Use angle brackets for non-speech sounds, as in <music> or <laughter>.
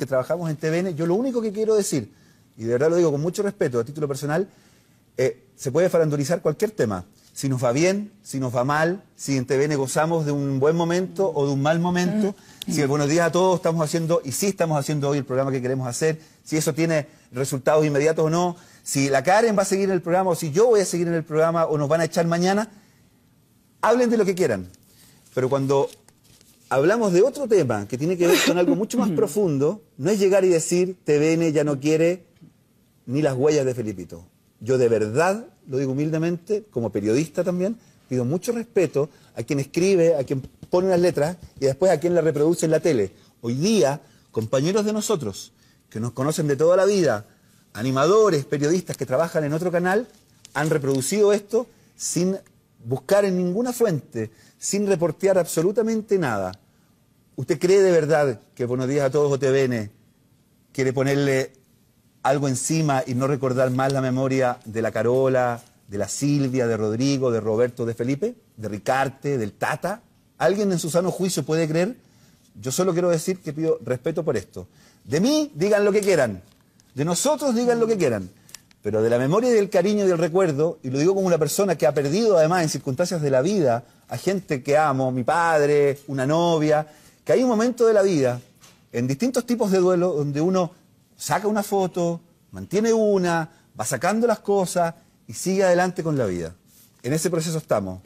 que trabajamos en TVN, yo lo único que quiero decir, y de verdad lo digo con mucho respeto a título personal, eh, se puede farandulizar cualquier tema. Si nos va bien, si nos va mal, si en TVN gozamos de un buen momento o de un mal momento, si el buenos días a todos estamos haciendo, y sí estamos haciendo hoy el programa que queremos hacer, si eso tiene resultados inmediatos o no, si la Karen va a seguir en el programa o si yo voy a seguir en el programa o nos van a echar mañana, hablen de lo que quieran. Pero cuando hablamos de otro tema que tiene que ver con algo mucho más <clears throat> profundo. No es llegar y decir, TVN ya no quiere ni las huellas de Felipito. Yo de verdad, lo digo humildemente, como periodista también, pido mucho respeto a quien escribe, a quien pone las letras y después a quien las reproduce en la tele. Hoy día, compañeros de nosotros, que nos conocen de toda la vida, animadores, periodistas que trabajan en otro canal, han reproducido esto sin buscar en ninguna fuente, sin reportear absolutamente nada, ¿usted cree de verdad que Buenos Días a Todos o TVN quiere ponerle algo encima y no recordar más la memoria de la Carola, de la Silvia, de Rodrigo, de Roberto, de Felipe, de Ricarte, del Tata? ¿Alguien en su sano juicio puede creer? Yo solo quiero decir que pido respeto por esto. De mí digan lo que quieran, de nosotros digan lo que quieran, pero de la memoria y del cariño y del recuerdo, y lo digo como una persona que ha perdido además en circunstancias de la vida a gente que amo, mi padre, una novia, que hay un momento de la vida, en distintos tipos de duelo, donde uno saca una foto, mantiene una, va sacando las cosas y sigue adelante con la vida. En ese proceso estamos.